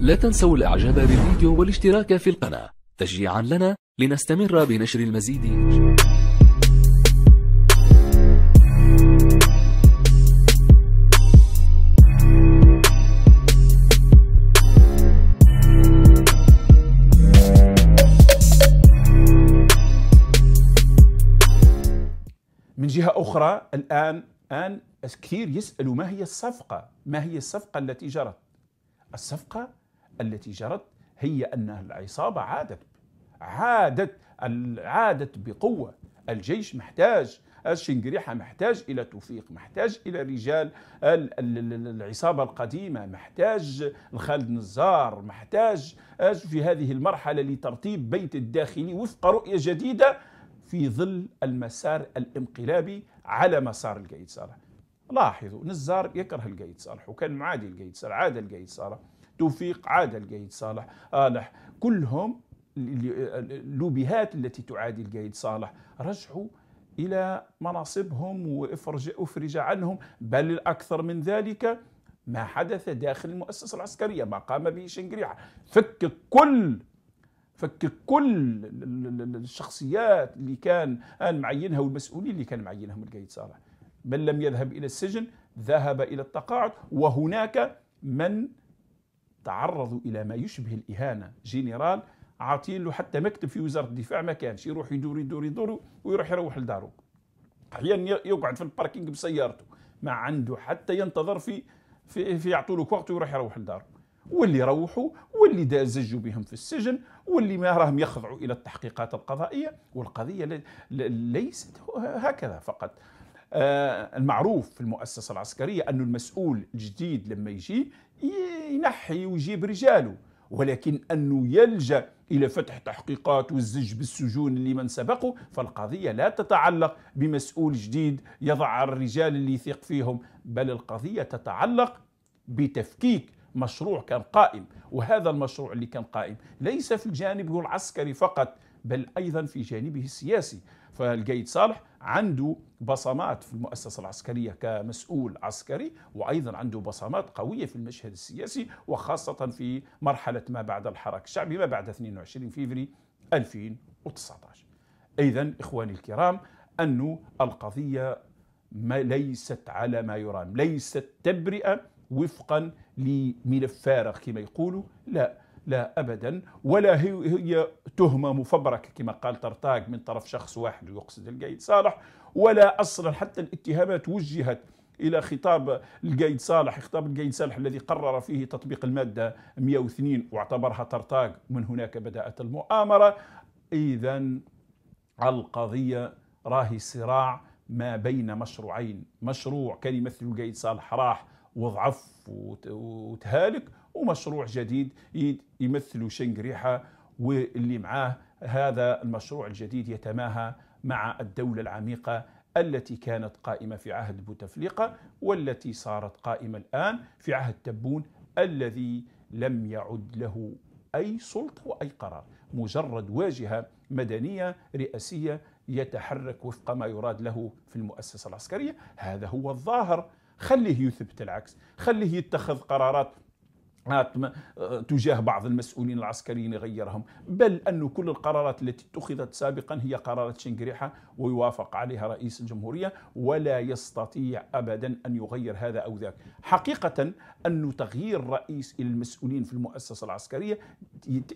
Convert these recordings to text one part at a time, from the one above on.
لا تنسوا الإعجاب بالفيديو والاشتراك في القناة تشجيعا لنا لنستمر بنشر المزيد من جهة أخرى الآن الآن كثير يسألوا ما هي الصفقة ما هي الصفقة التي جرت الصفقة التي جرت هي أن العصابة عادت عادت عادت بقوة الجيش محتاج الشنقريحة محتاج إلى توفيق محتاج إلى رجال العصابة القديمة محتاج الخالد نزار محتاج آه، في هذه المرحلة لترتيب بيت الداخلي وفق رؤية جديدة في ظل المسار الانقلابي على مسار القايد صالح لاحظوا نزار يكره القايد صالح وكان معادي القايد صالح عاد القايد صالح توفيق عادل القايد صالح آلح كلهم اللوبيهات التي تعادي القايد صالح رجعوا إلى مناصبهم وأفرج أفرج عنهم بل الأكثر من ذلك ما حدث داخل المؤسسة العسكرية ما قام به شنقريعة فك كل فك كل الشخصيات اللي كان معينها والمسؤولين اللي كان معينهم القايد صالح من لم يذهب إلى السجن ذهب إلى التقاعد وهناك من تعرضوا الى ما يشبه الاهانه جنرال عاطين له حتى مكتب في وزاره الدفاع ما كانش يروح يدور يدور يدور ويروح يروح لداره احيانا يقعد في الباركينج بسيارته ما عنده حتى ينتظر في في, في يعطوا له ويروح يروح لداره واللي روحوا واللي دازجوا زجوا بهم في السجن واللي ما راهم يخضعوا الى التحقيقات القضائيه والقضيه ليست هكذا فقط آه، المعروف في المؤسسه العسكريه انه المسؤول الجديد لما يجي ينحي ويجيب رجاله ولكن أنه يلجأ إلى فتح تحقيقات والزج بالسجون اللي من سبقه فالقضية لا تتعلق بمسؤول جديد يضع الرجال اللي يثق فيهم بل القضية تتعلق بتفكيك مشروع كان قائم وهذا المشروع اللي كان قائم ليس في جانبه العسكري فقط بل أيضا في جانبه السياسي فالقيد صالح عنده بصمات في المؤسسة العسكرية كمسؤول عسكري وأيضا عنده بصمات قوية في المشهد السياسي وخاصة في مرحلة ما بعد الحراك الشعبي ما بعد 22 فيفري 2019 إذا إخواني الكرام أن القضية ما ليست على ما يرام ليست تبرئة وفقا لملف فارغ كما يقولوا لا لا أبدا ولا هي, هي تهمة مفبركة كما قال طرطاق من طرف شخص واحد يقصد القايد صالح ولا أصلا حتى الاتهامات وجهت الى خطاب القايد صالح خطاب القايد صالح الذي قرر فيه تطبيق الماده 102 واعتبرها طرطاق ومن هناك بدات المؤامره اذا القضيه راهي صراع ما بين مشروعين مشروع كان يمثل القايد صالح راح وضعف وتهالك ومشروع جديد يمثل شنقريحة واللي معاه هذا المشروع الجديد يتماهى مع الدولة العميقة التي كانت قائمة في عهد بوتفليقة والتي صارت قائمة الآن في عهد تبون الذي لم يعد له أي سلطة وأي قرار مجرد واجهة مدنية رئاسية يتحرك وفق ما يراد له في المؤسسة العسكرية هذا هو الظاهر خليه يثبت العكس خليه يتخذ قرارات آه، تجاه بعض المسؤولين العسكريين غيرهم بل أن كل القرارات التي اتخذت سابقا هي قرارات شنقريحة ويوافق عليها رئيس الجمهورية ولا يستطيع أبدا أن يغير هذا أو ذاك حقيقة أن تغيير رئيس المسؤولين في المؤسسة العسكرية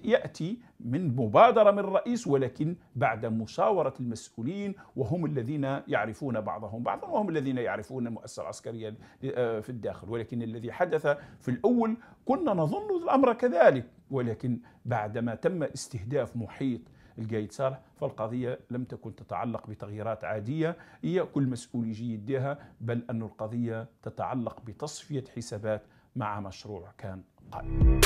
يأتي من مبادرة من الرئيس ولكن بعد مشاورة المسؤولين وهم الذين يعرفون بعضهم بعضا وهم الذين يعرفون المؤسسة العسكرية آه، في الداخل ولكن الذي حدث في الأول كل كنا نظن الأمر كذلك ولكن بعدما تم استهداف محيط القايد صالح فالقضية لم تكن تتعلق بتغييرات عادية هي كل مسؤول يجي يديها بل أن القضية تتعلق بتصفية حسابات مع مشروع كان قائم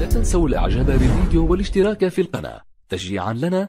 لا تنسوا الاعجاب بالفيديو والاشتراك في القناة تشجيعا لنا